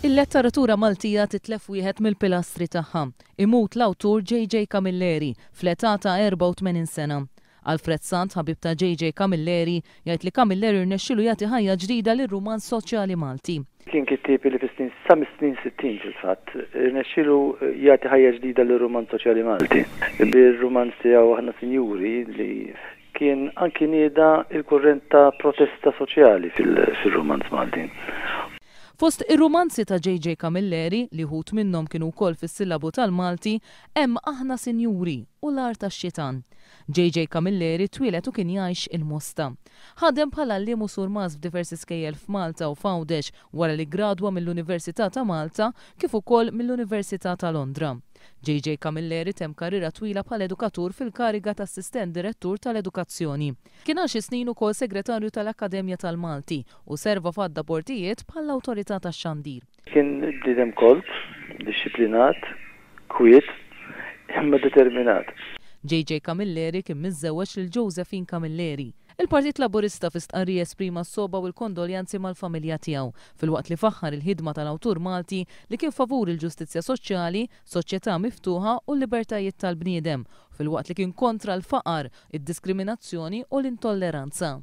Il-letteratura Maltija titlef wieħed mill-pilastri tagħha. Imut l-awtur J.J. Camilleri fl-età ta' 84 sena. Alfred Sant, ħabib ta' J.J. Camilleri, jgħid li Camilleri rnexxilu jagħti ħajja ġdida lir ruman soċjali Malti. Kien tipi li fis-snin sam snin sittin fil-fatt, rnexxilu jagħti ħajja ġdida lir ruman soċjali Malti. Bir-ruman tiegħu aħna sinjuri li kien anki nieda il-kurrent ta' protesta soċjali fil-rumanz Maltin. Fost ir-romanzi ta' J.J. Camilleri li ħut minnom kienu kol fis-sillabu tal-Malti, hemm aħna sinjuri u l-ar ta' xitan. J.J. Camilleri twilet u kien jgħix il-mosta. Ħadem bħala li musur maż b'diversi skejjel f'Malta u fawdex wara li gradwa mill-Università ta' Malta kif ukoll mill-Università ta' Londra. JJ Camilleri tem karriera twila pal edukatur fil-kariga ta' assistent direttur tal-edukazzjoni. Kien għal xi snin ukoll segretarju tal-Akkademja tal-Malti u serva fadda portijiet pal autorità tax-xandir. Kien didem kolb, disciplinat, kwiet, imma determinat. JJ Camilleri kien miż-żewġ lil Josephine Camilleri. Il-Partit Laburista fi stqarri esprima s-soba u l-kondoljanzi mal-familja tiegħu fil-waqt li faħħar il-ħidma tal-awtur Malti li kien favur il-ġustizzja soċjali, soċjetà miftuħa u l-libertajiet tal-bniedem fil-waqt li kien kontra l-faqar, id-diskriminazzjoni u l-intolleranza.